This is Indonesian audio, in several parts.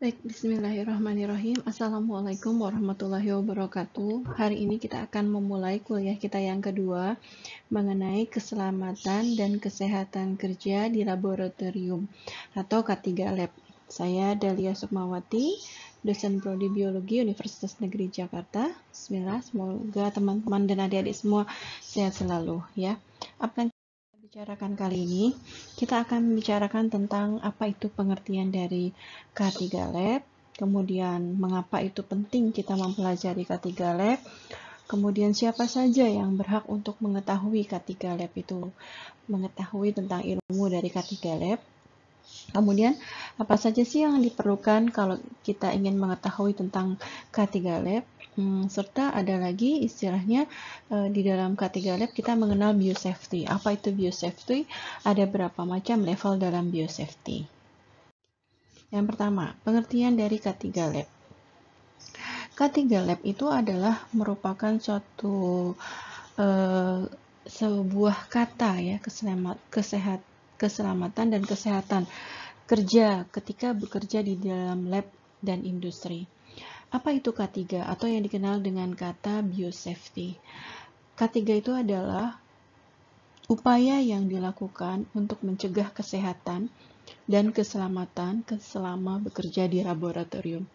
Baik, bismillahirrahmanirrahim. Assalamualaikum warahmatullahi wabarakatuh. Hari ini kita akan memulai kuliah kita yang kedua mengenai keselamatan dan kesehatan kerja di laboratorium atau K3 Lab. Saya Dalia Sukmawati, dosen prodi biologi Universitas Negeri Jakarta. Bismillah, semoga teman-teman dan adik-adik semua sehat selalu ya. Apa yang bicarakan kali ini, kita akan membicarakan tentang apa itu pengertian dari K3 Lab, kemudian mengapa itu penting kita mempelajari K3 Lab, kemudian siapa saja yang berhak untuk mengetahui K3 Lab itu, mengetahui tentang ilmu dari K3 Lab, Kemudian, apa saja sih yang diperlukan kalau kita ingin mengetahui tentang K3 Lab? Hmm, serta ada lagi istilahnya e, di dalam K3 Lab kita mengenal biosafety. Apa itu biosafety? Ada berapa macam level dalam biosafety? Yang pertama, pengertian dari K3 Lab. K3 Lab itu adalah merupakan suatu e, sebuah kata ya keselamat, kesehat keselamatan dan kesehatan kerja ketika bekerja di dalam lab dan industri. Apa itu K3 atau yang dikenal dengan kata biosafety? K3 itu adalah upaya yang dilakukan untuk mencegah kesehatan dan keselamatan selama bekerja di laboratorium.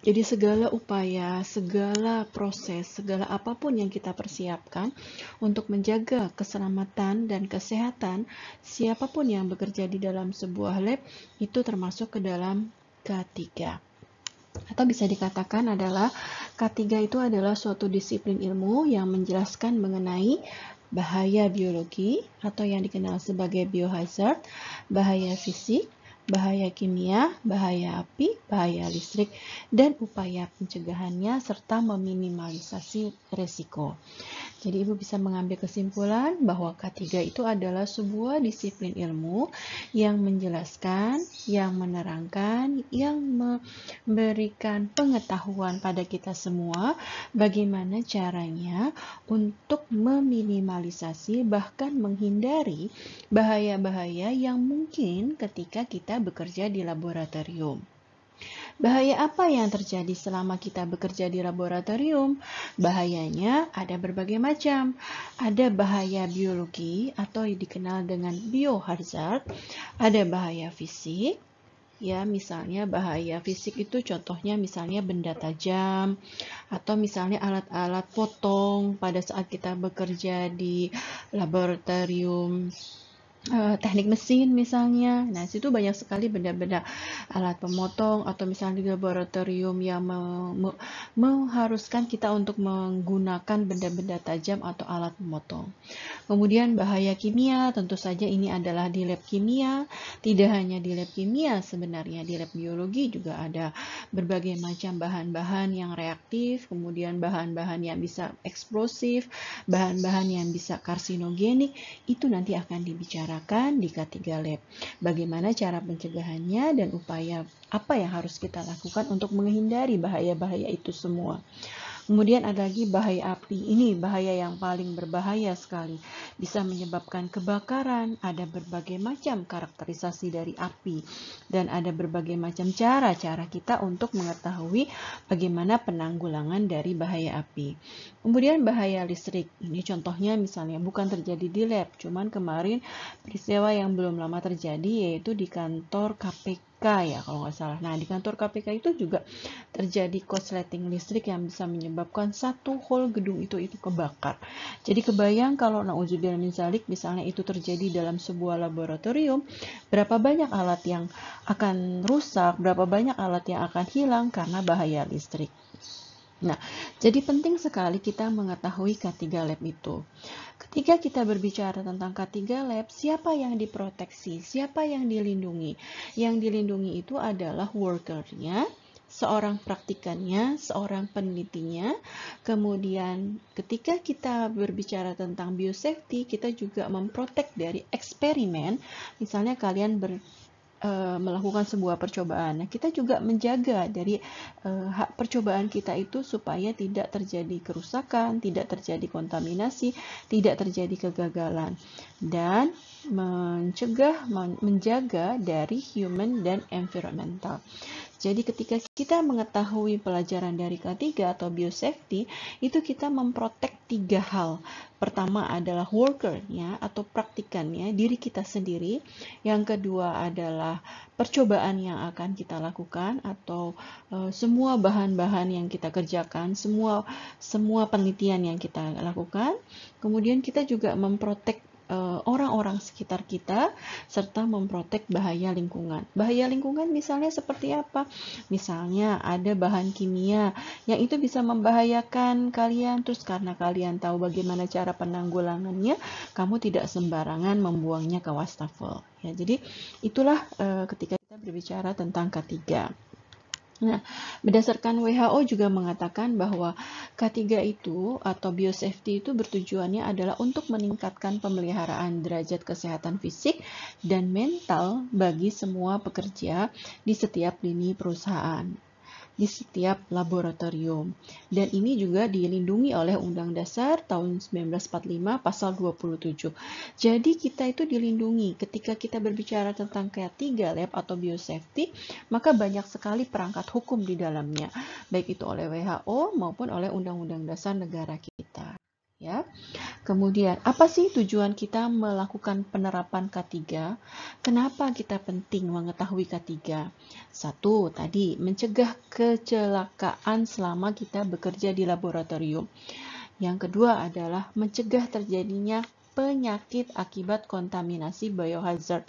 Jadi segala upaya, segala proses, segala apapun yang kita persiapkan untuk menjaga keselamatan dan kesehatan siapapun yang bekerja di dalam sebuah lab itu termasuk ke dalam K3. Atau bisa dikatakan adalah K3 itu adalah suatu disiplin ilmu yang menjelaskan mengenai bahaya biologi atau yang dikenal sebagai biohazard, bahaya fisik, bahaya kimia, bahaya api, bahaya listrik, dan upaya pencegahannya serta meminimalisasi resiko. Jadi Ibu bisa mengambil kesimpulan bahwa K3 itu adalah sebuah disiplin ilmu yang menjelaskan, yang menerangkan, yang memberikan pengetahuan pada kita semua bagaimana caranya untuk meminimalisasi bahkan menghindari bahaya-bahaya yang mungkin ketika kita bekerja di laboratorium. Bahaya apa yang terjadi selama kita bekerja di laboratorium? Bahayanya ada berbagai macam. Ada bahaya biologi atau yang dikenal dengan biohazard, ada bahaya fisik, ya misalnya bahaya fisik itu contohnya misalnya benda tajam atau misalnya alat-alat potong pada saat kita bekerja di laboratorium Eh, teknik mesin misalnya. Nah, situ banyak sekali benda-benda alat pemotong atau misalnya di laboratorium yang me mengharuskan kita untuk menggunakan benda-benda tajam atau alat pemotong. Kemudian bahaya kimia, tentu saja ini adalah di lab kimia. Tidak hanya di lab kimia sebenarnya, di lab biologi juga ada berbagai macam bahan-bahan yang reaktif, kemudian bahan-bahan yang bisa eksplosif, bahan-bahan yang bisa karsinogenik, itu nanti akan dibicarakan akan di K3 Lab. Bagaimana cara pencegahannya dan upaya apa yang harus kita lakukan untuk menghindari bahaya-bahaya itu semua. Kemudian ada lagi bahaya api. Ini bahaya yang paling berbahaya sekali. Bisa menyebabkan kebakaran, ada berbagai macam karakterisasi dari api dan ada berbagai macam cara-cara kita untuk mengetahui bagaimana penanggulangan dari bahaya api. Kemudian bahaya listrik. Ini contohnya misalnya bukan terjadi di lab, cuman kemarin peristiwa yang belum lama terjadi yaitu di kantor KPK KPK ya kalau nggak salah. Nah di kantor KPK itu juga terjadi korsleting listrik yang bisa menyebabkan satu whole gedung itu itu kebakar. Jadi kebayang kalau nauzubillah min zalik misalnya itu terjadi dalam sebuah laboratorium, berapa banyak alat yang akan rusak, berapa banyak alat yang akan hilang karena bahaya listrik. Nah, jadi penting sekali kita mengetahui K3 lab itu. Ketika kita berbicara tentang K3 lab, siapa yang diproteksi, siapa yang dilindungi? Yang dilindungi itu adalah workernya, seorang praktikannya, seorang penelitinya. Kemudian ketika kita berbicara tentang biosafety, kita juga memprotek dari eksperimen. Misalnya kalian ber Eh, melakukan sebuah percobaan. Nah, kita juga menjaga dari uh, hak percobaan kita itu supaya tidak terjadi kerusakan, tidak terjadi kontaminasi, tidak terjadi kegagalan dan mencegah menjaga dari human dan environmental. Jadi ketika kita mengetahui pelajaran dari K3 atau biosafety, itu kita memprotek tiga hal. Pertama adalah worker workernya atau praktikannya, diri kita sendiri. Yang kedua adalah percobaan yang akan kita lakukan atau e, semua bahan-bahan yang kita kerjakan, semua semua penelitian yang kita lakukan. Kemudian kita juga memprotek Eh, orang-orang sekitar kita serta memprotek bahaya lingkungan. Bahaya lingkungan misalnya seperti apa? Misalnya ada bahan kimia yang itu bisa membahayakan kalian terus karena kalian tahu bagaimana cara penanggulangannya, kamu tidak sembarangan membuangnya ke wastafel. Ya, jadi itulah uh, ketika kita berbicara tentang ketiga. Nah, berdasarkan WHO juga mengatakan bahwa K3 itu atau biosafety itu bertujuannya adalah untuk meningkatkan pemeliharaan derajat kesehatan fisik dan mental bagi semua pekerja di setiap lini perusahaan di setiap laboratorium. Dan ini juga dilindungi oleh Undang Dasar tahun 1945 pasal 27. Jadi kita itu dilindungi ketika kita berbicara tentang K3 lab atau biosafety, maka banyak sekali perangkat hukum di dalamnya, baik itu oleh WHO maupun oleh Undang-Undang Dasar negara kita ya. Kemudian, apa sih tujuan kita melakukan penerapan K3? Kenapa kita penting mengetahui K3? Satu, tadi mencegah kecelakaan selama kita bekerja di laboratorium. Yang kedua adalah mencegah terjadinya penyakit akibat kontaminasi biohazard.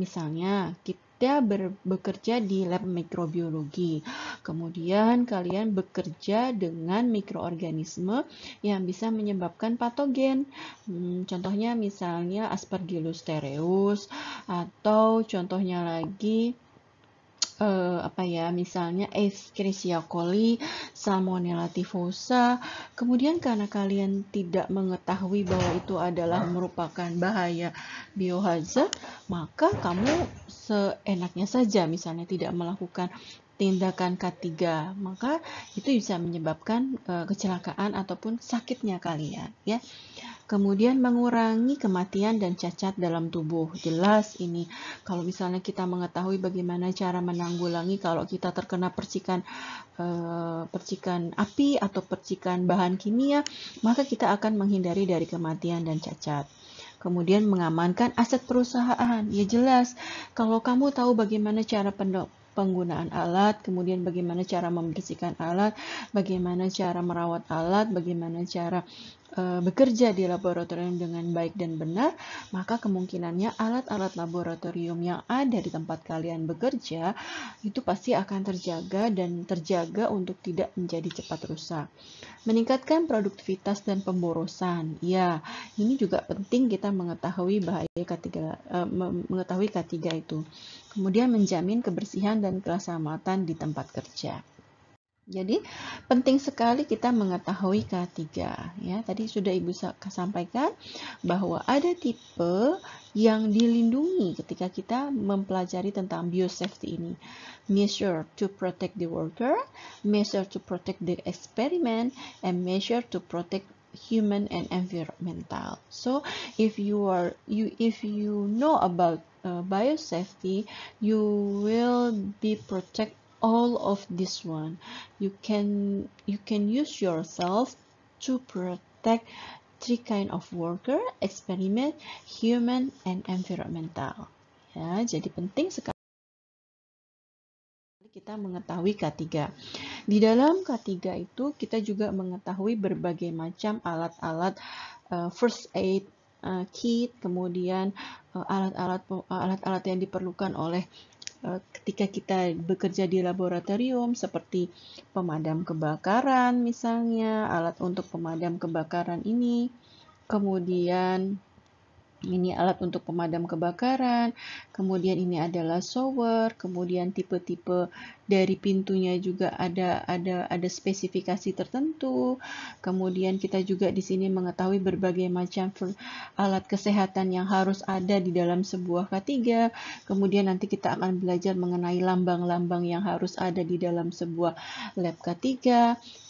Misalnya, kita kita ber, bekerja di lab mikrobiologi. Kemudian kalian bekerja dengan mikroorganisme yang bisa menyebabkan patogen. Hmm, contohnya misalnya Aspergillus stereus atau contohnya lagi eh, apa ya misalnya Escherichia coli, Salmonella typhosa. Kemudian karena kalian tidak mengetahui bahwa itu adalah merupakan bahaya biohazard, maka kamu seenaknya saja misalnya tidak melakukan tindakan K3 maka itu bisa menyebabkan e, kecelakaan ataupun sakitnya kalian ya kemudian mengurangi kematian dan cacat dalam tubuh jelas ini kalau misalnya kita mengetahui bagaimana cara menanggulangi kalau kita terkena percikan e, percikan api atau percikan bahan kimia maka kita akan menghindari dari kematian dan cacat kemudian mengamankan aset perusahaan. Ya jelas, kalau kamu tahu bagaimana cara penggunaan alat, kemudian bagaimana cara membersihkan alat, bagaimana cara merawat alat, bagaimana cara Eh, bekerja di laboratorium dengan baik dan benar, maka kemungkinannya alat-alat laboratorium yang ada di tempat kalian bekerja itu pasti akan terjaga dan terjaga untuk tidak menjadi cepat rusak. Meningkatkan produktivitas dan pemborosan. Ya, ini juga penting kita mengetahui bahaya ketiga eh, mengetahui ketiga itu. Kemudian menjamin kebersihan dan keselamatan di tempat kerja. Jadi penting sekali kita mengetahui K3 ya. Tadi sudah Ibu sampaikan bahwa ada tipe yang dilindungi ketika kita mempelajari tentang biosafety ini. Measure to protect the worker, measure to protect the experiment, and measure to protect human and environmental. So if you are you if you know about uh, biosafety, you will be protect all of this one you can you can use yourself to protect three kind of worker experiment human and environmental ya jadi penting sekali kita mengetahui K3 di dalam K3 itu kita juga mengetahui berbagai macam alat-alat uh, first aid uh, kit kemudian eh, alat-alat uh, alat-alat yang diperlukan oleh Eh, ketika kita bekerja di laboratorium seperti pemadam kebakaran misalnya alat untuk pemadam kebakaran ini kemudian ini alat untuk pemadam kebakaran kemudian ini adalah shower kemudian tipe-tipe dari pintunya juga ada ada ada spesifikasi tertentu. Kemudian kita juga di sini mengetahui berbagai macam alat kesehatan yang harus ada di dalam sebuah K3. Kemudian nanti kita akan belajar mengenai lambang-lambang yang harus ada di dalam sebuah lab K3.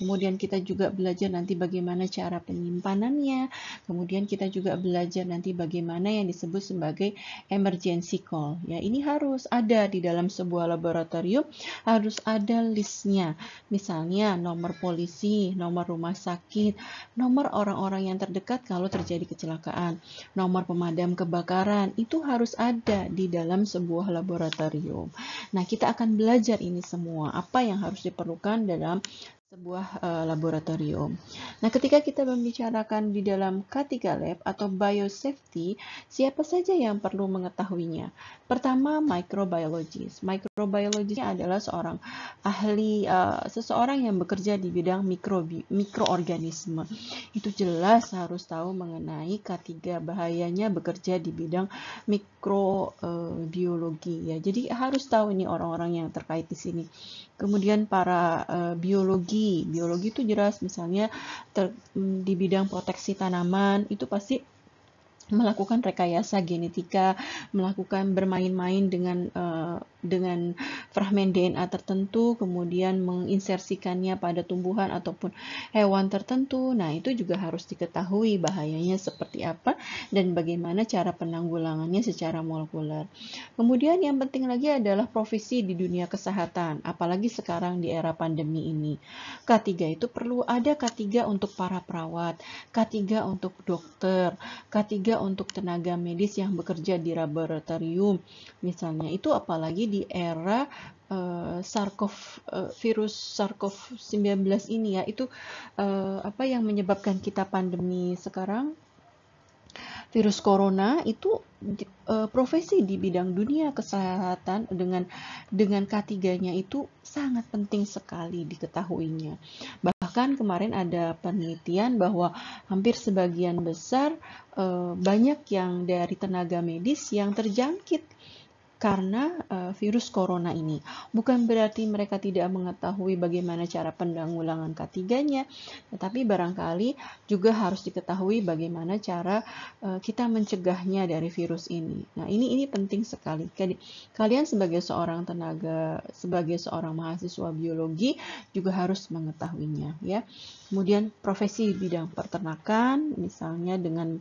Kemudian kita juga belajar nanti bagaimana cara penyimpanannya. Kemudian kita juga belajar nanti bagaimana yang disebut sebagai emergency call. Ya, ini harus ada di dalam sebuah laboratorium harus ada listnya. Misalnya nomor polisi, nomor rumah sakit, nomor orang-orang yang terdekat kalau terjadi kecelakaan, nomor pemadam kebakaran, itu harus ada di dalam sebuah laboratorium. Nah, kita akan belajar ini semua, apa yang harus diperlukan dalam sebuah uh, laboratorium. Nah, ketika kita membicarakan di dalam K3 Lab atau biosafety, siapa saja yang perlu mengetahuinya? Pertama, microbiologist. Microbiologist adalah seorang ahli uh, seseorang yang bekerja di bidang mikrobi, mikroorganisme. Itu jelas harus tahu mengenai K3 bahayanya bekerja di bidang mikrobiologi eh, uh, ya. Jadi harus tahu ini orang-orang yang terkait di sini. Kemudian para uh, biologi, biologi itu jelas misalnya ter, di bidang proteksi tanaman itu pasti melakukan rekayasa genetika, melakukan bermain-main dengan uh, dengan fragmen DNA tertentu, kemudian menginsersikannya pada tumbuhan ataupun hewan tertentu. Nah, itu juga harus diketahui bahayanya seperti apa dan bagaimana cara penanggulangannya secara molekuler. Kemudian yang penting lagi adalah profesi di dunia kesehatan, apalagi sekarang di era pandemi ini. K3 itu perlu ada K3 untuk para perawat, K3 untuk dokter, K3 saja untuk tenaga medis yang bekerja di laboratorium misalnya itu apalagi di era uh, eh, sarkov uh, eh, virus sarkov 19 ini ya itu uh, apa yang menyebabkan kita pandemi sekarang virus corona itu uh, profesi di bidang dunia kesehatan dengan dengan k itu sangat penting sekali diketahuinya. Bahkan kemarin ada penelitian bahwa hampir sebagian besar eh, banyak yang dari tenaga medis yang terjangkit karena uh, virus corona ini. Bukan berarti mereka tidak mengetahui bagaimana cara pendangulangan ketiganya, tetapi barangkali juga harus diketahui bagaimana cara uh, kita mencegahnya dari virus ini. Nah, ini ini penting sekali. Kalian sebagai seorang tenaga sebagai seorang mahasiswa biologi juga harus mengetahuinya ya. Kemudian profesi bidang peternakan misalnya dengan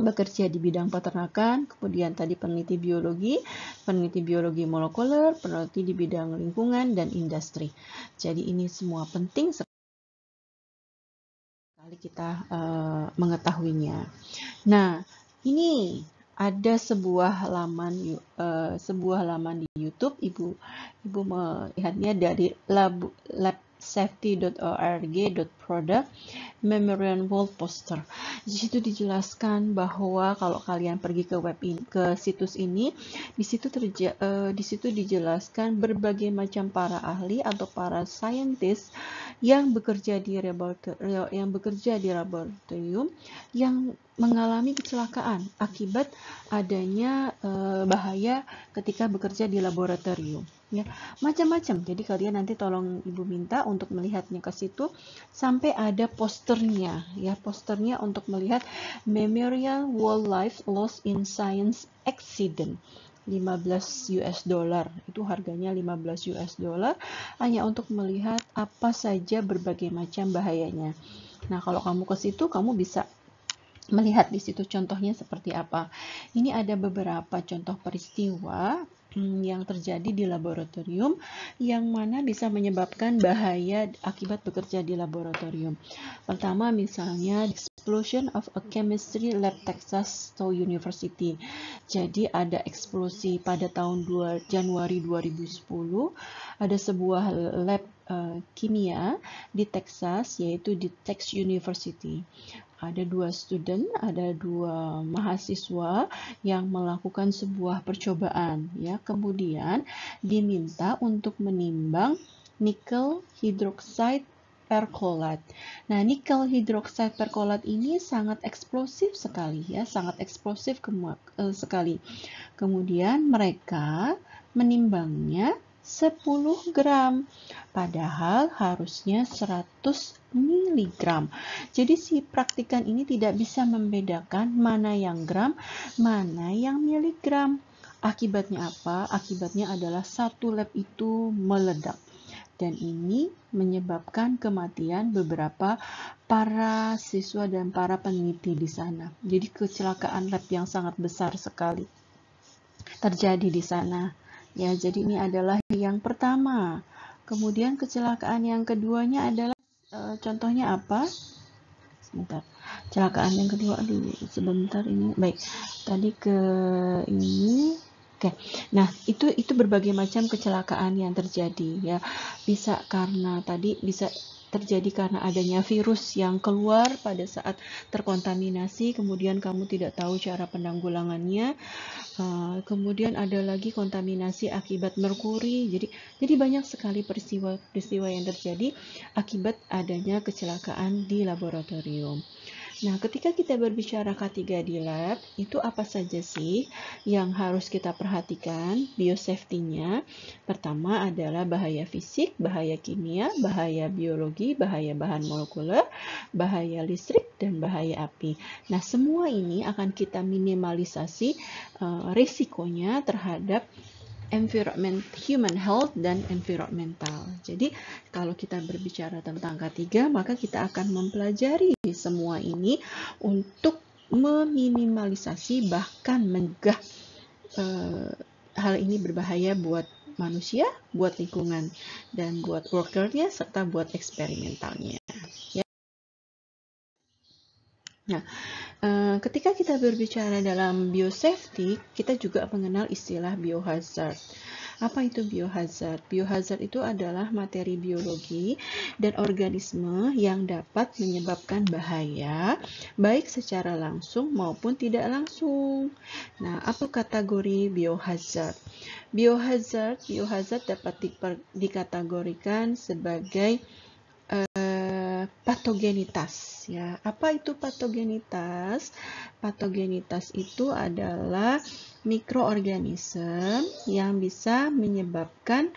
bekerja di bidang peternakan, kemudian tadi peneliti biologi, peneliti biologi molekuler, peneliti di bidang lingkungan dan industri. Jadi ini semua penting sekali kita uh, mengetahuinya. Nah, ini ada sebuah laman uh, sebuah laman di YouTube Ibu Ibu melihatnya dari lab, lab safety.org.product Memorial Wall Poster. Di situ dijelaskan bahwa kalau kalian pergi ke web ini, ke situs ini, di situ terja, uh, eh, di situ dijelaskan berbagai macam para ahli atau para scientist yang bekerja di laboratorium yang bekerja di laboratorium yang mengalami kecelakaan akibat adanya uh, bahaya ketika bekerja di laboratorium ya macam-macam jadi kalian nanti tolong ibu minta untuk melihatnya ke situ sampai ada posternya ya posternya untuk melihat Memorial Wildlife Loss in Science Accident 15 US dollar itu harganya 15 US dollar hanya untuk melihat apa saja berbagai macam bahayanya nah kalau kamu ke situ kamu bisa melihat di situ contohnya seperti apa ini ada beberapa contoh peristiwa Hmm, yang terjadi di laboratorium yang mana bisa menyebabkan bahaya akibat bekerja di laboratorium. Pertama misalnya explosion of a chemistry lab Texas State University. Jadi ada eksplosi pada tahun 2 Januari 2010 ada sebuah lab uh, kimia di Texas yaitu di Texas University ada dua student, ada dua mahasiswa yang melakukan sebuah percobaan ya. Kemudian diminta untuk menimbang nikel hidroksida perkolat. Nah, nikel hidroksida perkolat ini sangat eksplosif sekali ya, sangat eksplosif eh, sekali. Kemudian mereka menimbangnya 10 gram padahal harusnya 100 mg. jadi si praktikan ini tidak bisa membedakan mana yang gram mana yang miligram akibatnya apa akibatnya adalah satu lab itu meledak dan ini menyebabkan kematian beberapa para siswa dan para peneliti di sana jadi kecelakaan lab yang sangat besar sekali terjadi di sana Ya, jadi ini adalah yang pertama. Kemudian kecelakaan yang keduanya adalah e, contohnya apa? Sebentar. Kecelakaan yang kedua aduh sebentar ini. Baik. Tadi ke ini Oke. Nah, itu itu berbagai macam kecelakaan yang terjadi ya. Bisa karena tadi bisa terjadi karena adanya virus yang keluar pada saat terkontaminasi, kemudian kamu tidak tahu cara penanggulangannya. Uh, kemudian ada lagi kontaminasi akibat merkuri. Jadi jadi banyak sekali peristiwa-peristiwa yang terjadi akibat adanya kecelakaan di laboratorium. Nah, ketika kita berbicara K3 di lab, itu apa saja sih yang harus kita perhatikan biosafety-nya? Pertama adalah bahaya fisik, bahaya kimia, bahaya biologi, bahaya bahan molekuler, bahaya listrik, dan bahaya api. Nah, semua ini akan kita minimalisasi uh, risikonya terhadap environment human health dan environmental. Jadi kalau kita berbicara tentang K3 maka kita akan mempelajari semua ini untuk meminimalisasi bahkan mencegah e, eh, hal ini berbahaya buat manusia, buat lingkungan dan buat workernya serta buat eksperimentalnya. Ya. Nah, Eh, ketika kita berbicara dalam biosafety, kita juga mengenal istilah biohazard. Apa itu biohazard? Biohazard itu adalah materi biologi dan organisme yang dapat menyebabkan bahaya, baik secara langsung maupun tidak langsung. Nah, apa kategori biohazard? Biohazard, biohazard dapat dikategorikan sebagai patogenitas ya. Apa itu patogenitas? Patogenitas itu adalah mikroorganisme yang bisa menyebabkan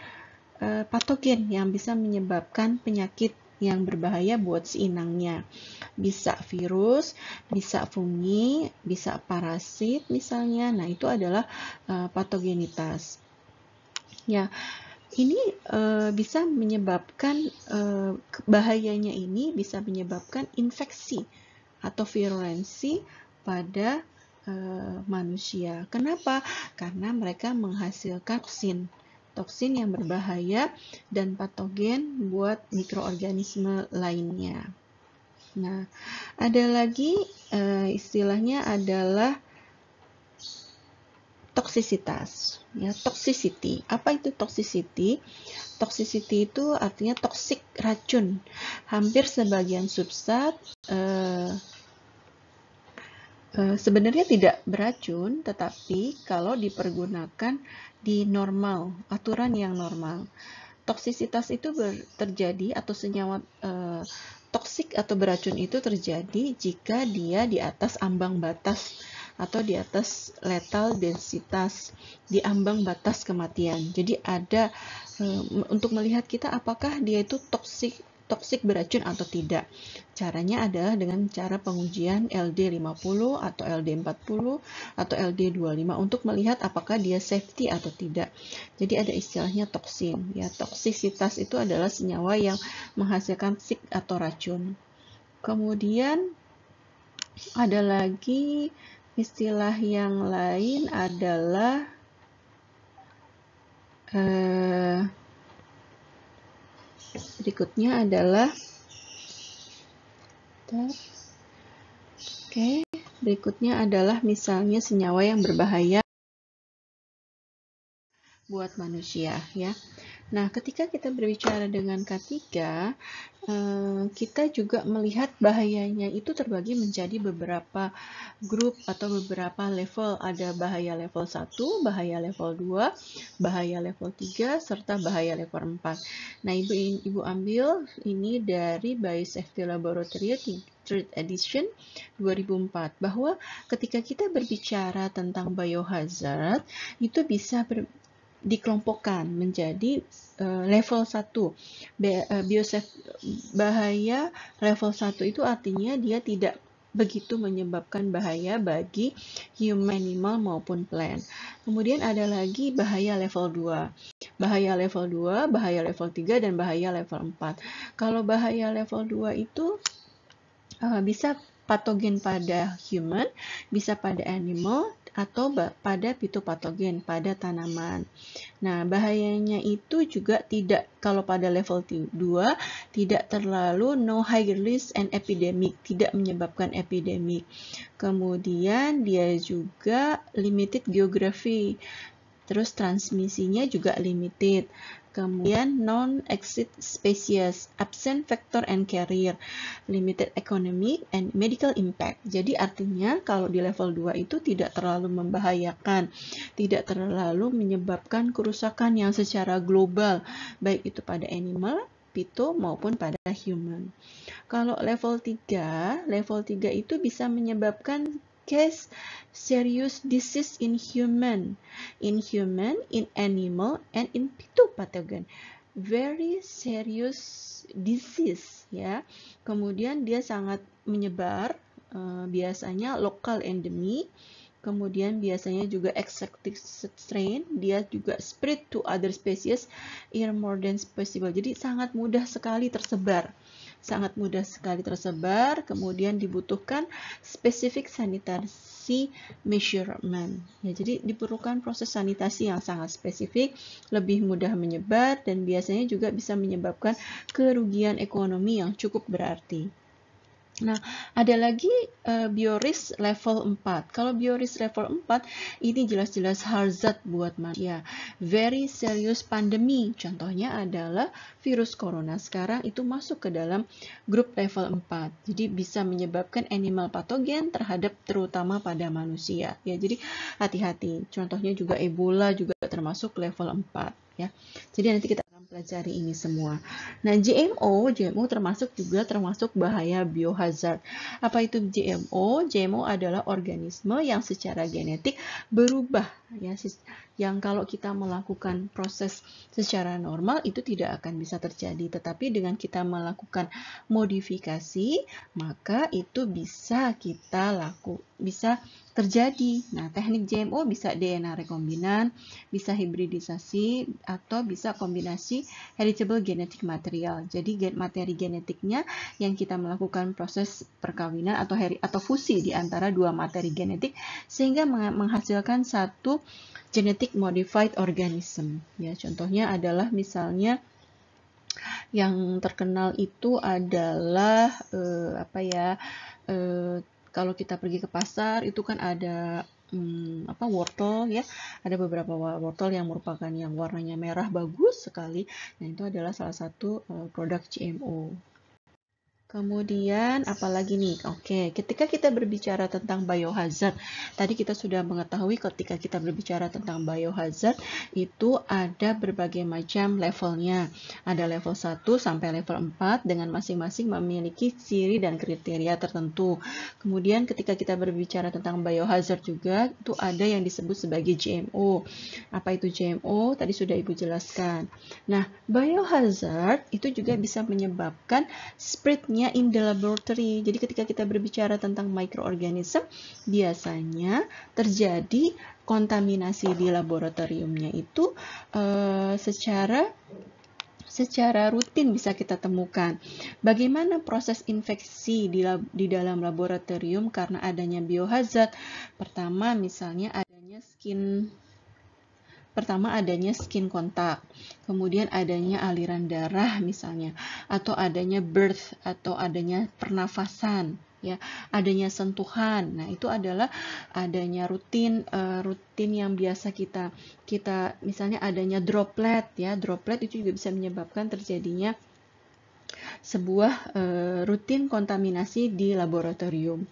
eh, patogen yang bisa menyebabkan penyakit yang berbahaya buat si inangnya. Bisa virus, bisa fungi, bisa parasit misalnya. Nah, itu adalah eh, patogenitas. Ya ini uh, bisa menyebabkan uh, bahayanya ini bisa menyebabkan infeksi atau virulensi pada uh, manusia. Kenapa? Karena mereka menghasilkan toksin, toksin yang berbahaya dan patogen buat mikroorganisme lainnya. Nah, ada lagi uh, istilahnya adalah toksisitas ya toxicity apa itu toxicity toxicity itu artinya toksik racun hampir sebagian substan eh, eh, sebenarnya tidak beracun tetapi kalau dipergunakan di normal aturan yang normal toksisitas itu terjadi atau senyawa eh, toksik atau beracun itu terjadi jika dia di atas ambang batas atau di atas letal densitas di ambang batas kematian. Jadi ada eh, untuk melihat kita apakah dia itu toksik toksik beracun atau tidak. Caranya adalah dengan cara pengujian LD50 atau LD40 atau LD25 untuk melihat apakah dia safety atau tidak. Jadi ada istilahnya toksin. Ya, toksisitas itu adalah senyawa yang menghasilkan sik atau racun. Kemudian ada lagi Istilah yang lain adalah eh, berikutnya adalah Oke, berikutnya adalah misalnya senyawa yang berbahaya buat manusia ya. Nah, ketika kita berbicara dengan K3, eh, kita juga melihat bahayanya itu terbagi menjadi beberapa grup atau beberapa level. Ada bahaya level 1, bahaya level 2, bahaya level 3, serta bahaya level 4. Nah, Ibu, Ibu ambil ini dari Biosafety Laboratory Third Edition 2004 bahwa ketika kita berbicara tentang biohazard itu bisa ber, dikelompokkan menjadi eh, level 1. Eh, biosef bahaya level 1 itu artinya dia tidak begitu menyebabkan bahaya bagi human animal maupun plant. Kemudian ada lagi bahaya level 2. Bahaya level 2, bahaya level 3 dan bahaya level 4. Kalau bahaya level 2 itu uh, bisa patogen pada human, bisa pada animal, atau pada fitopatogen pada tanaman. Nah, bahayanya itu juga tidak kalau pada level 2 tidak terlalu no high risk and epidemic, tidak menyebabkan epidemic. Kemudian dia juga limited geography. Terus transmisinya juga limited. Kemudian non-exit species, absent factor and carrier, limited economic and medical impact. Jadi artinya kalau di level 2 itu tidak terlalu membahayakan, tidak terlalu menyebabkan kerusakan yang secara global, baik itu pada animal, pito maupun pada human. Kalau level 3, level 3 itu bisa menyebabkan case serious disease in human, in human, in animal, and in pitu patogen, Very serious disease ya. Kemudian dia sangat menyebar, uh, biasanya lokal endemi, kemudian biasanya juga exotic strain, dia juga spread to other species in more than possible. Jadi sangat mudah sekali tersebar sangat mudah sekali tersebar. Kemudian dibutuhkan spesifik sanitasi measurement. Ya, jadi diperlukan proses sanitasi yang sangat spesifik, lebih mudah menyebar dan biasanya juga bisa menyebabkan kerugian ekonomi yang cukup berarti. Nah, ada lagi uh, bioris level 4. Kalau bioris level 4, ini jelas-jelas hazard buat manusia. Ya, very serious pandemi. Contohnya adalah virus corona sekarang itu masuk ke dalam grup level 4. Jadi bisa menyebabkan animal patogen terhadap terutama pada manusia. Ya, jadi hati-hati. Contohnya juga Ebola juga termasuk level 4 ya. Jadi nanti kita mempelajari ini semua. Nah, GMO, GMO termasuk juga termasuk bahaya biohazard. Apa itu GMO? GMO adalah organisme yang secara genetik berubah ya yang kalau kita melakukan proses secara normal itu tidak akan bisa terjadi, tetapi dengan kita melakukan modifikasi, maka itu bisa kita laku bisa terjadi. Nah, teknik GMO bisa DNA rekombinan, bisa hibridisasi, atau bisa kombinasi heritable genetic material. Jadi materi genetiknya yang kita melakukan proses perkawinan atau heri atau fusi di antara dua materi genetik sehingga menghasilkan satu genetic modified organism. Ya, contohnya adalah misalnya yang terkenal itu adalah eh, apa ya eh, kalau kita pergi ke pasar itu kan ada hmm, apa wortel ya ada beberapa wortel yang merupakan yang warnanya merah bagus sekali nah itu adalah salah satu uh, produk CMO Kemudian apalagi nih? Oke, okay. ketika kita berbicara tentang biohazard, tadi kita sudah mengetahui ketika kita berbicara tentang biohazard itu ada berbagai macam levelnya. Ada level 1 sampai level 4 dengan masing-masing memiliki ciri dan kriteria tertentu. Kemudian ketika kita berbicara tentang biohazard juga itu ada yang disebut sebagai GMO. Apa itu GMO? Tadi sudah Ibu jelaskan. Nah, biohazard itu juga bisa menyebabkan spreadnya namanya in the laboratory. Jadi ketika kita berbicara tentang mikroorganisme, biasanya terjadi kontaminasi di laboratoriumnya itu uh, secara secara rutin bisa kita temukan. Bagaimana proses infeksi di, lab, di dalam laboratorium karena adanya biohazard? Pertama, misalnya adanya skin Pertama adanya skin kontak, kemudian adanya aliran darah misalnya, atau adanya birth atau adanya pernafasan ya adanya sentuhan nah itu adalah adanya rutin uh, rutin yang biasa kita kita misalnya adanya droplet ya droplet itu juga bisa menyebabkan terjadinya sebuah e, rutin kontaminasi di laboratorium.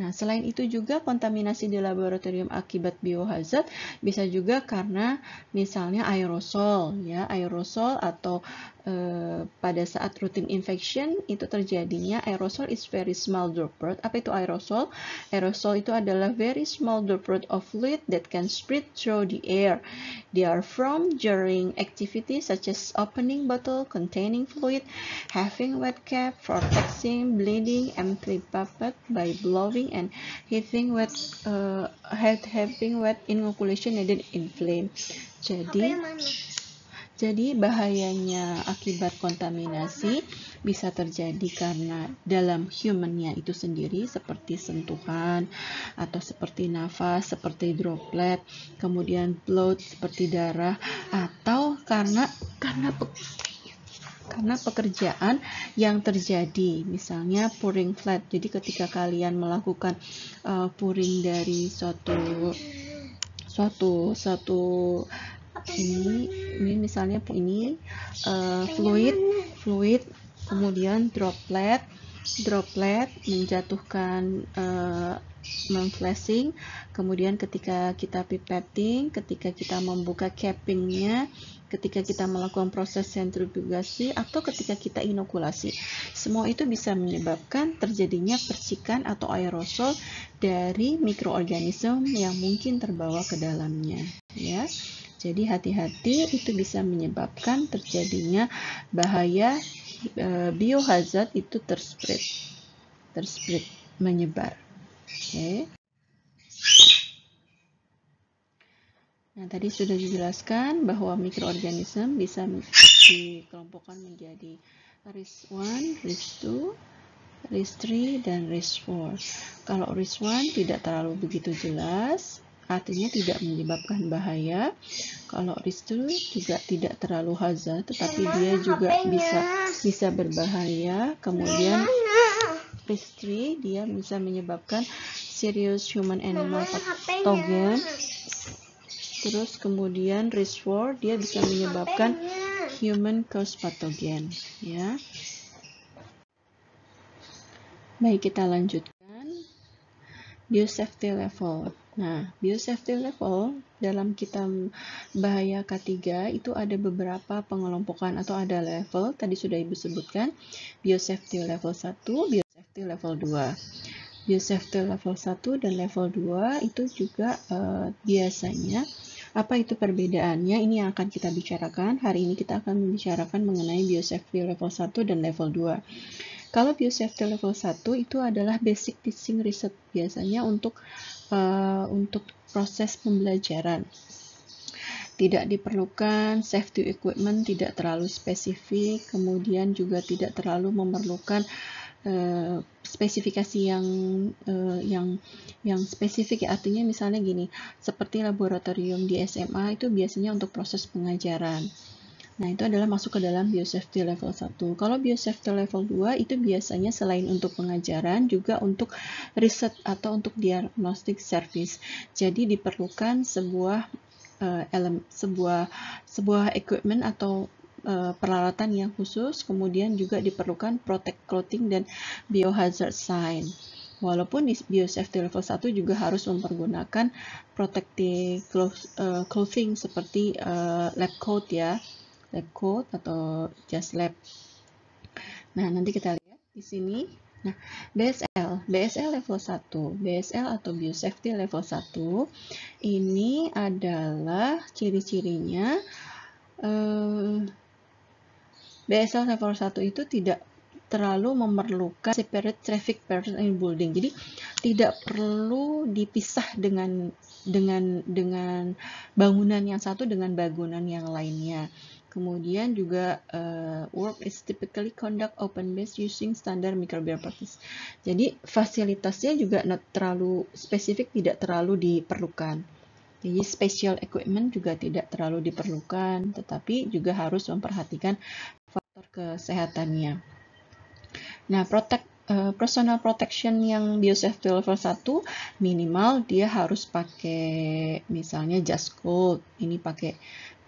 Nah, selain itu juga kontaminasi di laboratorium akibat biohazard bisa juga karena misalnya aerosol ya, aerosol atau Eh, pada saat rutin infection itu terjadinya aerosol is very small droplet. Apa itu aerosol? Aerosol itu adalah very small droplet of fluid that can spread through the air. They are from during activities such as opening bottle containing fluid, having wet cap, for protecting, bleeding, empty puppet by blowing and having wet uh, having wet inoculation and then inflame. Jadi jadi bahayanya akibat kontaminasi bisa terjadi karena dalam humannya itu sendiri seperti sentuhan atau seperti nafas, seperti droplet, kemudian blood seperti darah atau karena karena karena pekerjaan yang terjadi misalnya pouring flat jadi ketika kalian melakukan uh, eh, pouring dari suatu suatu suatu ini ini misalnya ini uh, fluid fluid kemudian droplet droplet menjatuhkan uh, eh, memflashing kemudian ketika kita pipetting ketika kita membuka cappingnya ketika kita melakukan proses sentrifugasi atau ketika kita inokulasi semua itu bisa menyebabkan terjadinya percikan atau aerosol dari mikroorganisme yang mungkin terbawa ke dalamnya ya jadi hati-hati itu bisa menyebabkan terjadinya bahaya e, biohazard itu terspread, terspread menyebar. Oke. Okay. Nah, tadi sudah dijelaskan bahwa mikroorganisme bisa dikelompokkan menjadi risk one, risk two, risk 3, dan risk 4. Kalau risk 1 tidak terlalu begitu jelas, artinya tidak menyebabkan bahaya. Kalau risk juga tidak terlalu hazard, tetapi dia juga bisa bisa berbahaya. Kemudian risk dia bisa menyebabkan serious human animal pathogen. Terus kemudian risk war dia bisa menyebabkan human cause pathogen, ya. Baik, kita lanjutkan. Biosafety level. Nah, biosafety level dalam kita bahaya K3 itu ada beberapa pengelompokan atau ada level, tadi sudah Ibu sebutkan, biosafety level 1, biosafety level 2. Biosafety level 1 dan level 2 itu juga uh, biasanya apa itu perbedaannya? Ini yang akan kita bicarakan. Hari ini kita akan membicarakan mengenai biosafety level 1 dan level 2. Kalau biosafety level 1 itu adalah basic teaching riset biasanya untuk untuk proses pembelajaran. Tidak diperlukan safety equipment tidak terlalu spesifik, kemudian juga tidak terlalu memerlukan eh, spesifikasi yang eh, yang yang spesifik ya, artinya misalnya gini, seperti laboratorium di SMA itu biasanya untuk proses pengajaran. Nah, itu adalah masuk ke dalam biosafety level 1. Kalau biosafety level 2 itu biasanya selain untuk pengajaran juga untuk riset atau untuk diagnostic service. Jadi diperlukan sebuah uh, eh, elemen sebuah sebuah equipment atau eh, peralatan yang khusus, kemudian juga diperlukan protect clothing dan biohazard sign. Walaupun di biosafety level 1 juga harus mempergunakan protective eh, clothing seperti lab coat ya lab coat atau just lab. Nah, nanti kita lihat di sini. Nah, BSL, BSL level 1, BSL atau biosafety level 1 ini adalah ciri-cirinya eh, BSL level 1 itu tidak terlalu memerlukan separate traffic person in building. Jadi tidak perlu dipisah dengan dengan dengan bangunan yang satu dengan bangunan yang lainnya. Kemudian juga uh, work is typically conduct open based using standard microbial practice. Jadi fasilitasnya juga not terlalu spesifik, tidak terlalu diperlukan. Jadi special equipment juga tidak terlalu diperlukan, tetapi juga harus memperhatikan faktor kesehatannya. Nah, protect Uh, eh, personal protection yang biosafety level 1 minimal dia harus pakai misalnya just coat ini pakai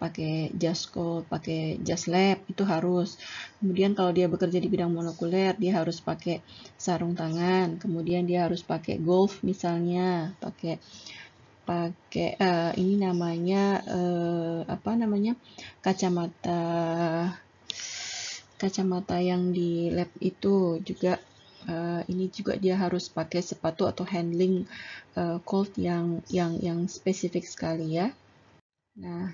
pakai jas coat, pakai jas lab itu harus. Kemudian kalau dia bekerja di bidang molekuler, dia harus pakai sarung tangan. Kemudian dia harus pakai golf misalnya, pakai pakai uh, ini namanya uh, apa namanya kacamata kacamata yang di lab itu juga uh, ini juga dia harus pakai sepatu atau handling uh, cold yang yang yang spesifik sekali ya. Nah,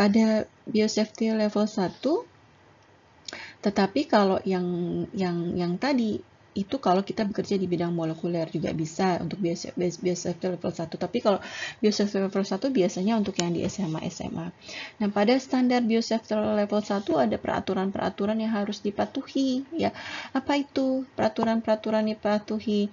pada biosafety level 1 tetapi kalau yang yang yang tadi itu kalau kita bekerja di bidang molekuler juga bisa untuk biosafety level 1 tapi kalau biosafety level 1 biasanya untuk yang di SMA SMA nah pada standar biosafety level 1 ada peraturan-peraturan yang harus dipatuhi ya apa itu peraturan-peraturan dipatuhi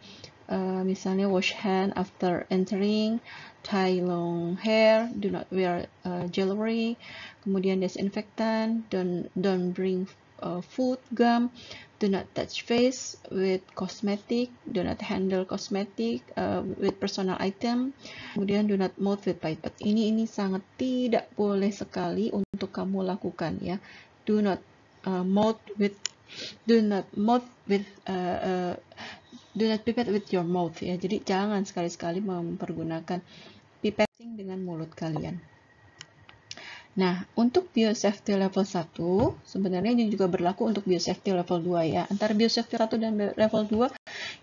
Uh, misalnya wash hand after entering, tie long hair, do not wear uh, jewelry, kemudian disinfectant, don't don't bring uh, food, gum, do not touch face with cosmetic, do not handle cosmetic uh, with personal item, kemudian do not mouth with pipet. Ini ini sangat tidak boleh sekali untuk kamu lakukan ya. Do not uh, mouth with do not mouth with uh, uh, do not pipet with your mouth ya. Jadi jangan sekali-sekali mempergunakan pipetting dengan mulut kalian. Nah, untuk biosafety level 1, sebenarnya ini juga berlaku untuk biosafety level 2 ya. Antara biosafety 1 dan level 2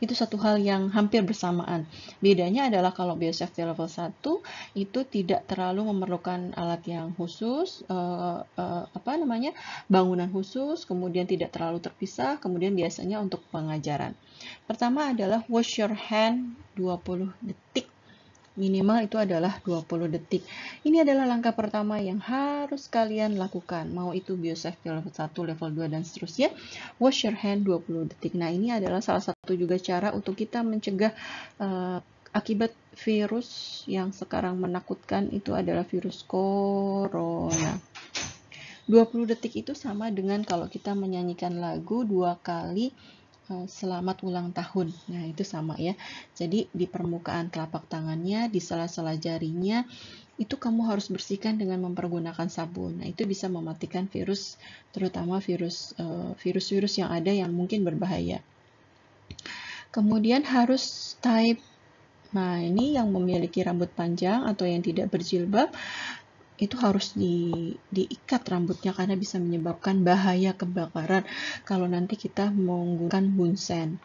itu satu hal yang hampir bersamaan. Bedanya adalah kalau biosafety level 1 itu tidak terlalu memerlukan alat yang khusus, uh, uh, apa namanya, bangunan khusus, kemudian tidak terlalu terpisah, kemudian biasanya untuk pengajaran. Pertama adalah wash your hand 20 detik minimal itu adalah 20 detik. Ini adalah langkah pertama yang harus kalian lakukan, mau itu biosafety level 1, level 2, dan seterusnya. Wash your hand 20 detik. Nah, ini adalah salah satu juga cara untuk kita mencegah uh, akibat virus yang sekarang menakutkan itu adalah virus corona. 20 detik itu sama dengan kalau kita menyanyikan lagu dua kali eh, selamat ulang tahun. Nah, itu sama ya. Jadi di permukaan telapak tangannya, di sela-sela jarinya itu kamu harus bersihkan dengan mempergunakan sabun. Nah, itu bisa mematikan virus terutama virus eh, virus-virus yang ada yang mungkin berbahaya. Kemudian harus type. Nah, ini yang memiliki rambut panjang atau yang tidak berjilbab itu harus di, diikat rambutnya karena bisa menyebabkan bahaya kebakaran kalau nanti kita menggunakan bunsen.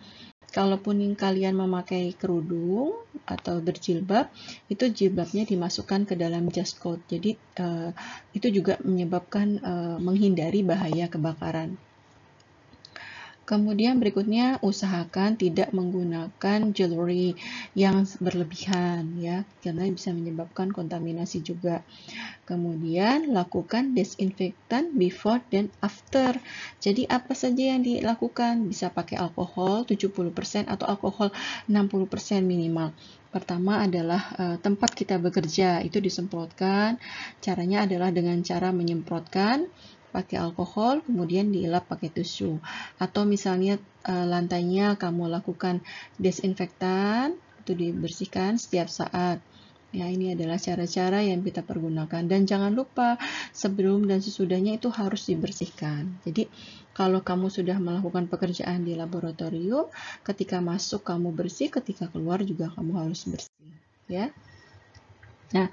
Kalaupun kalian memakai kerudung atau berjilbab, itu jilbabnya dimasukkan ke dalam jas coat. Jadi uh, itu juga menyebabkan uh, menghindari bahaya kebakaran. Kemudian berikutnya usahakan tidak menggunakan jewelry yang berlebihan ya karena bisa menyebabkan kontaminasi juga. Kemudian lakukan desinfektan before dan after. Jadi apa saja yang dilakukan? Bisa pakai alkohol 70% atau alkohol 60% minimal. Pertama adalah eh, tempat kita bekerja itu disemprotkan. Caranya adalah dengan cara menyemprotkan pakai alkohol kemudian dielap pakai tisu atau misalnya e, lantainya kamu lakukan desinfektan itu dibersihkan setiap saat ya ini adalah cara-cara yang kita pergunakan dan jangan lupa sebelum dan sesudahnya itu harus dibersihkan jadi kalau kamu sudah melakukan pekerjaan di laboratorium ketika masuk kamu bersih ketika keluar juga kamu harus bersih ya Nah,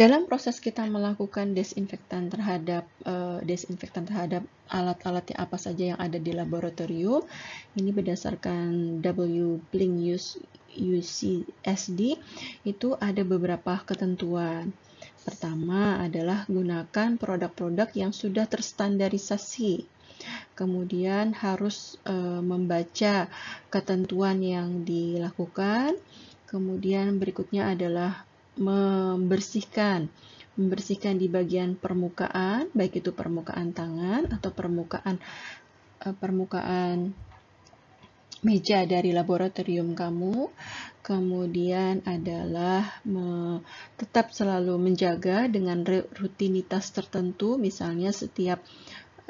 dalam proses kita melakukan desinfektan terhadap uh, eh, desinfektan terhadap alat-alat apa saja yang ada di laboratorium, ini berdasarkan W Bling UCSD itu ada beberapa ketentuan. Pertama adalah gunakan produk-produk yang sudah terstandarisasi. Kemudian harus eh, membaca ketentuan yang dilakukan. Kemudian berikutnya adalah membersihkan membersihkan di bagian permukaan baik itu permukaan tangan atau permukaan eh, permukaan meja dari laboratorium kamu. Kemudian adalah tetap selalu menjaga dengan rutinitas tertentu, misalnya setiap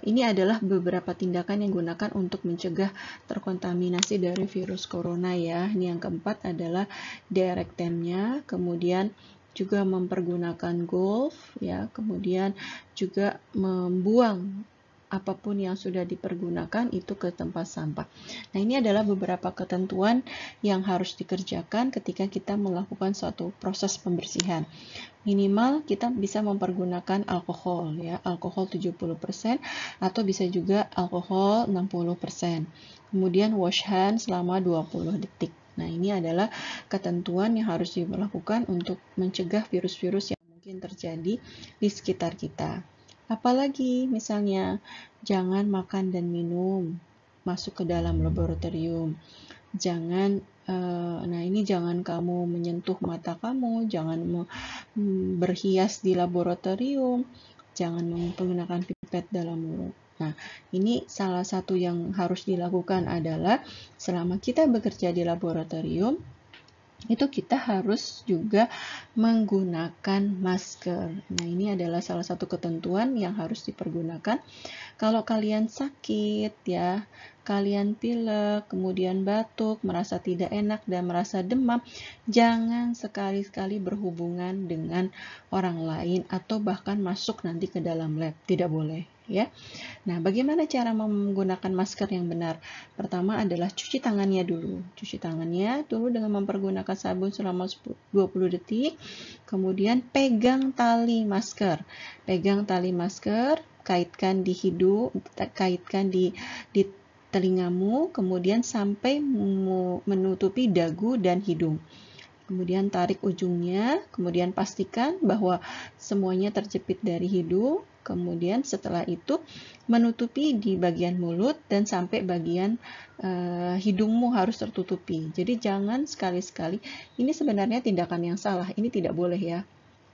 ini adalah beberapa tindakan yang gunakan untuk mencegah terkontaminasi dari virus corona ya. Ini yang keempat adalah direct temnya, kemudian juga mempergunakan golf ya, kemudian juga membuang apapun yang sudah dipergunakan itu ke tempat sampah. Nah, ini adalah beberapa ketentuan yang harus dikerjakan ketika kita melakukan suatu proses pembersihan. Minimal kita bisa mempergunakan alkohol ya, alkohol 70% atau bisa juga alkohol 60%. Kemudian wash hand selama 20 detik. Nah, ini adalah ketentuan yang harus dilakukan untuk mencegah virus-virus yang mungkin terjadi di sekitar kita. Apalagi misalnya jangan makan dan minum masuk ke dalam hmm. laboratorium. Jangan eh, nah ini jangan kamu menyentuh mata kamu, jangan hmm, berhias di laboratorium, jangan menggunakan pipet dalam mulut. Nah, ini salah satu yang harus dilakukan adalah selama kita bekerja di laboratorium, itu kita harus juga menggunakan masker. Nah, ini adalah salah satu ketentuan yang harus dipergunakan. Kalau kalian sakit ya, kalian pilek, kemudian batuk, merasa tidak enak dan merasa demam, jangan sekali-kali berhubungan dengan orang lain atau bahkan masuk nanti ke dalam lab. Tidak boleh ya. Nah, bagaimana cara menggunakan masker yang benar? Pertama adalah cuci tangannya dulu. Cuci tangannya dulu dengan mempergunakan sabun selama 20 detik. Kemudian pegang tali masker. Pegang tali masker, kaitkan di hidung, kaitkan di di telingamu, kemudian sampai menutupi dagu dan hidung kemudian tarik ujungnya, kemudian pastikan bahwa semuanya terjepit dari hidung, Kemudian setelah itu menutupi di bagian mulut dan sampai bagian uh, hidungmu harus tertutupi. Jadi jangan sekali-sekali. Ini sebenarnya tindakan yang salah. Ini tidak boleh ya.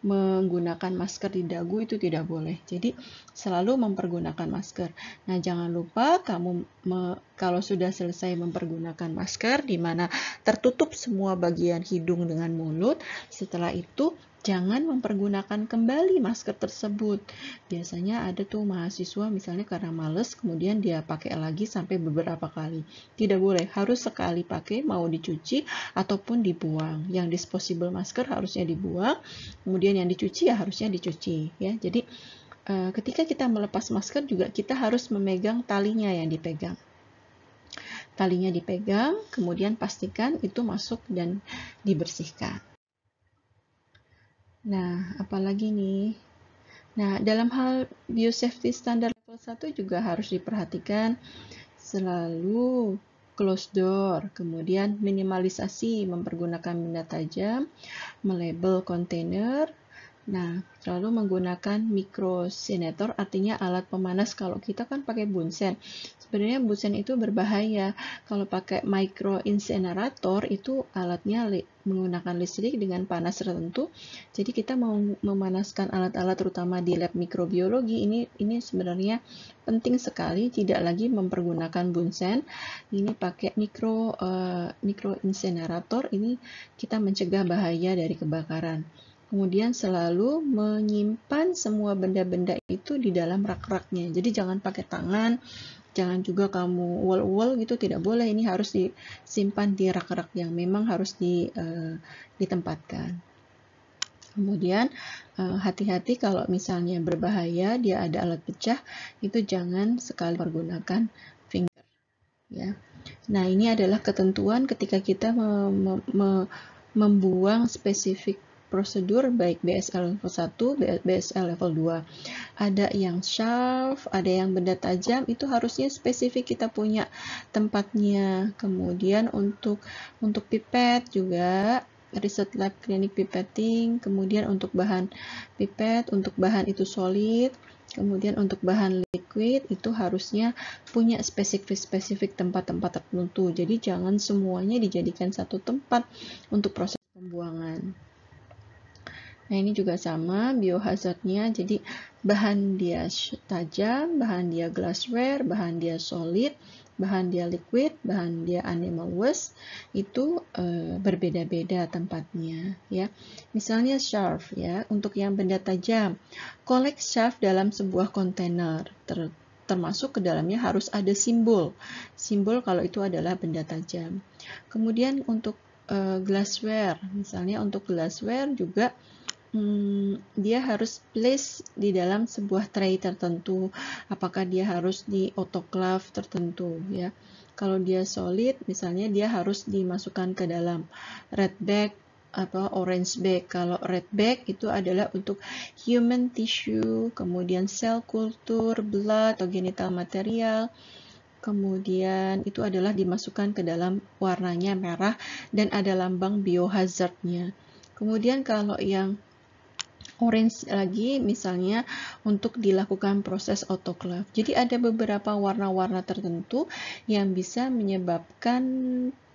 Menggunakan masker di dagu itu tidak boleh. Jadi selalu mempergunakan masker. Nah jangan lupa kamu me, kalau sudah selesai mempergunakan masker di mana tertutup semua bagian hidung dengan mulut. Setelah itu jangan mempergunakan kembali masker tersebut. Biasanya ada tuh mahasiswa misalnya karena males kemudian dia pakai lagi sampai beberapa kali. Tidak boleh, harus sekali pakai mau dicuci ataupun dibuang. Yang disposable masker harusnya dibuang, kemudian yang dicuci ya harusnya dicuci ya. Jadi eh, ketika kita melepas masker juga kita harus memegang talinya yang dipegang talinya dipegang, kemudian pastikan itu masuk dan dibersihkan. Nah, apalagi nih? Nah, dalam hal biosafety standar level 1 juga harus diperhatikan selalu close door, kemudian minimalisasi mempergunakan benda tajam, melabel kontainer, Nah, lalu menggunakan mikrosinator artinya alat pemanas. Kalau kita kan pakai bunsen. Sebenarnya bunsen itu berbahaya. Kalau pakai microincinerator itu alatnya menggunakan listrik dengan panas tertentu. Jadi kita mau memanaskan alat-alat terutama di lab mikrobiologi ini ini sebenarnya penting sekali tidak lagi mempergunakan bunsen. Ini pakai mikro uh, eh, mikroincinerator ini kita mencegah bahaya dari kebakaran kemudian selalu menyimpan semua benda-benda itu di dalam rak-raknya. Jadi jangan pakai tangan, jangan juga kamu wall-wall gitu tidak boleh. Ini harus disimpan di rak-rak yang memang harus di, uh, ditempatkan. Kemudian eh, hati-hati kalau misalnya berbahaya dia ada alat pecah itu jangan sekali pergunakan finger ya. Nah, ini adalah ketentuan ketika kita me me membuang spesifik prosedur baik BSL level 1, BSL level 2. Ada yang sharp, ada yang benda tajam, itu harusnya spesifik kita punya tempatnya. Kemudian untuk untuk pipet juga riset lab klinik pipetting, kemudian untuk bahan pipet, untuk bahan itu solid, kemudian untuk bahan liquid itu harusnya punya spesifik-spesifik tempat-tempat tertentu. Jadi jangan semuanya dijadikan satu tempat untuk proses pembuangan. Nah ini juga sama biohazardnya, jadi bahan dia tajam, bahan dia glassware, bahan dia solid, bahan dia liquid, bahan dia animal waste itu e, berbeda-beda tempatnya ya. Misalnya sharp ya, untuk yang benda tajam, collect sharp dalam sebuah kontainer ter, termasuk ke dalamnya harus ada simbol. Simbol kalau itu adalah benda tajam. Kemudian untuk e, glassware, misalnya untuk glassware juga hmm, dia harus place di dalam sebuah tray tertentu. Apakah dia harus di autoclave tertentu ya. Kalau dia solid misalnya dia harus dimasukkan ke dalam red bag apa orange bag. Kalau red bag itu adalah untuk human tissue, kemudian cell culture, blood atau genital material. Kemudian itu adalah dimasukkan ke dalam warnanya merah dan ada lambang biohazardnya. Kemudian kalau yang orange lagi misalnya untuk dilakukan proses autoclave. Jadi ada beberapa warna-warna tertentu yang bisa menyebabkan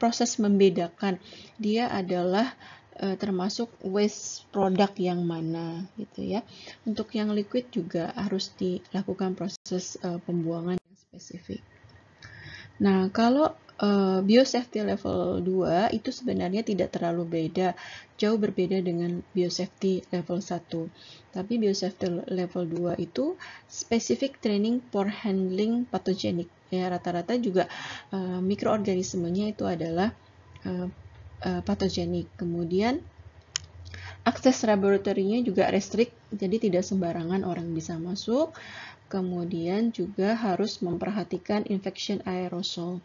proses membedakan dia adalah e, termasuk waste product yang mana gitu ya. Untuk yang liquid juga harus dilakukan proses e, pembuangan yang spesifik. Nah, kalau Eh, biosafety level 2 itu sebenarnya tidak terlalu beda, jauh berbeda dengan biosafety level 1. Tapi biosafety level 2 itu specific training for handling pathogenic. Ya, rata-rata juga uh, mikroorganismenya itu adalah uh, eh, uh, patogenik. Kemudian akses laboratorinya juga restrik, jadi tidak sembarangan orang bisa masuk. Kemudian juga harus memperhatikan infection aerosol.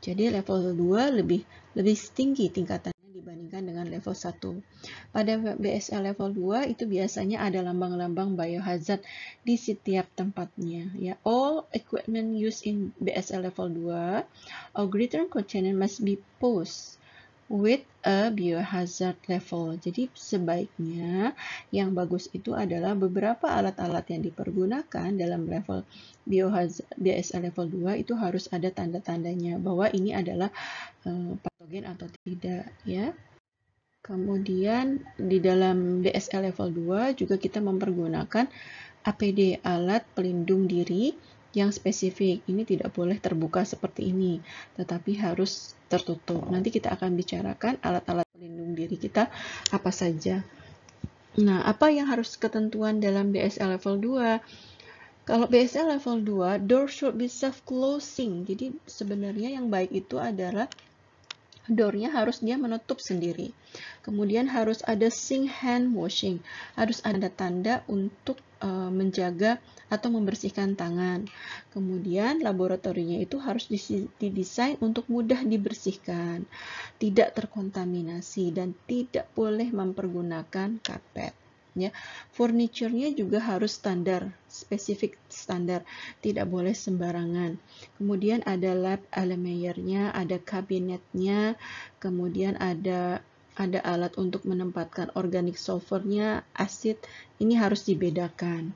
Jadi level 2 lebih lebih tinggi tingkatannya dibandingkan dengan level 1. Pada BSL level 2 itu biasanya ada lambang-lambang biohazard di setiap tempatnya ya. All equipment used in BSL level 2 or greater container must be posed with a biohazard level. Jadi sebaiknya yang bagus itu adalah beberapa alat-alat yang dipergunakan dalam level biohazard BSA level 2 itu harus ada tanda-tandanya bahwa ini adalah uh, patogen atau tidak ya. Kemudian di dalam BSA level 2 juga kita mempergunakan APD alat pelindung diri yang spesifik. Ini tidak boleh terbuka seperti ini, tetapi harus tertutup. Nanti kita akan bicarakan alat-alat pelindung diri kita apa saja. Nah, apa yang harus ketentuan dalam BSL level 2? Kalau BSL level 2, door should be self-closing. Jadi sebenarnya yang baik itu adalah doornya harus dia menutup sendiri. Kemudian harus ada sing hand washing. Harus ada tanda untuk Eh, menjaga atau membersihkan tangan. Kemudian laboratorinya itu harus didesain untuk mudah dibersihkan, tidak terkontaminasi dan tidak boleh mempergunakan karpet. Ya, furniturnya juga harus standar, spesifik standar, tidak boleh sembarangan. Kemudian ada lab almeyernya, ada kabinetnya, kemudian ada ada alat untuk menempatkan organik solvernya, asid, ini harus dibedakan.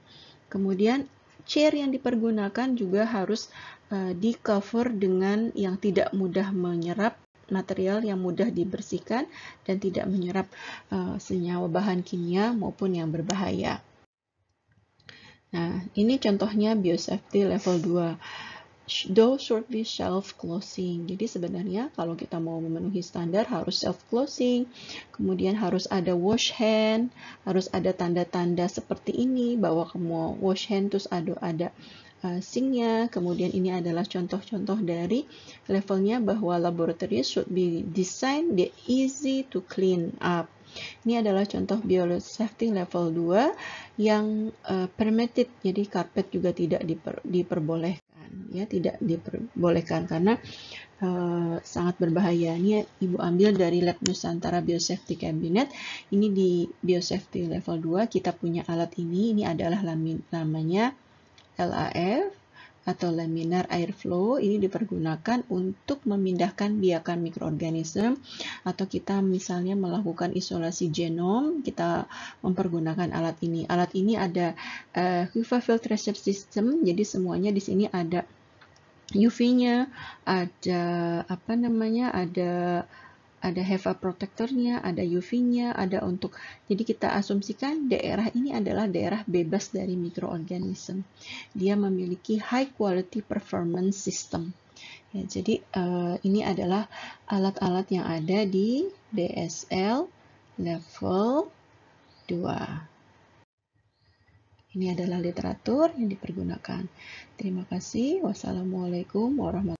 Kemudian chair yang dipergunakan juga harus uh, eh, di cover dengan yang tidak mudah menyerap material yang mudah dibersihkan dan tidak menyerap uh, senyawa bahan kimia maupun yang berbahaya. Nah, ini contohnya biosafety level 2 door should be self closing. Jadi sebenarnya kalau kita mau memenuhi standar harus self closing, kemudian harus ada wash hand, harus ada tanda-tanda seperti ini bahwa kamu wash hand terus ada ada uh, Kemudian ini adalah contoh-contoh dari levelnya bahwa laboratorium should be designed the easy to clean up. Ini adalah contoh biosafety level 2 yang uh, permitted, jadi karpet juga tidak diper, diperbolehkan ya tidak diperbolehkan karena uh, sangat berbahaya. Ini Ibu ambil dari lab Nusantara Biosafety Cabinet. Ini di Biosafety Level 2 kita punya alat ini. Ini adalah lamin, namanya LAF atau laminar airflow ini dipergunakan untuk memindahkan biakan mikroorganisme atau kita misalnya melakukan isolasi genom kita mempergunakan alat ini alat ini ada uh, eh, filtration system jadi semuanya di sini ada UV-nya ada apa namanya ada ada HEPA protektornya, ada UV-nya, ada untuk jadi kita asumsikan daerah ini adalah daerah bebas dari mikroorganisme. Dia memiliki high quality performance system. Ya, jadi uh, ini adalah alat-alat yang ada di DSL level 2. Ini adalah literatur yang dipergunakan. Terima kasih. Wassalamualaikum warahmatullahi